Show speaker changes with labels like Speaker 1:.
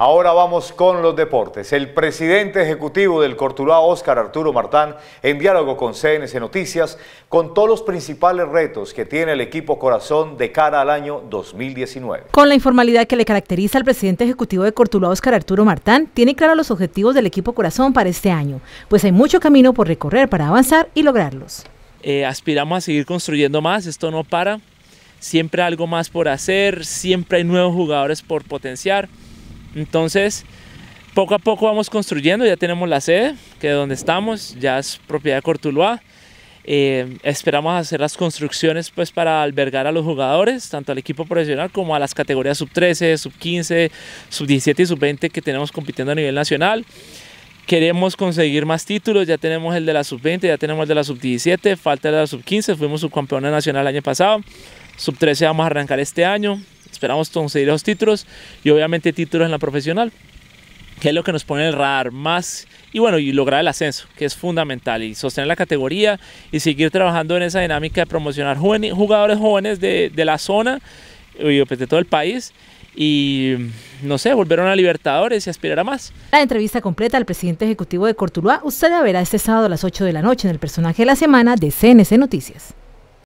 Speaker 1: Ahora vamos con los deportes. El presidente ejecutivo del Cortuluá, Óscar Arturo Martán, en diálogo con CNC Noticias, contó los principales retos que tiene el equipo Corazón de cara al año 2019.
Speaker 2: Con la informalidad que le caracteriza al presidente ejecutivo de Cortuluá, Óscar Arturo Martán, tiene claro los objetivos del equipo Corazón para este año, pues hay mucho camino por recorrer para avanzar y lograrlos.
Speaker 3: Eh, aspiramos a seguir construyendo más, esto no para, siempre algo más por hacer, siempre hay nuevos jugadores por potenciar. Entonces, poco a poco vamos construyendo, ya tenemos la sede, que es donde estamos ya es propiedad de Cortuluá. Eh, esperamos hacer las construcciones pues para albergar a los jugadores, tanto al equipo profesional como a las categorías sub 13, sub 15, sub 17 y sub 20 que tenemos compitiendo a nivel nacional. Queremos conseguir más títulos, ya tenemos el de la sub 20, ya tenemos el de la sub 17, falta el de la sub 15, fuimos subcampeones nacional el año pasado, sub 13 vamos a arrancar este año, Esperamos conseguir esos títulos y obviamente títulos en la profesional, que es lo que nos pone en el radar más y bueno, y lograr el ascenso, que es fundamental, y sostener la categoría y seguir trabajando en esa dinámica de promocionar jugadores jóvenes de, la zona y pues, de todo el país y no sé, volver a Libertadores y aspirar a más.
Speaker 2: La entrevista completa al presidente ejecutivo de Cortuluá usted la verá este sábado a las 8 de la noche en el personaje de la semana de CNC Noticias.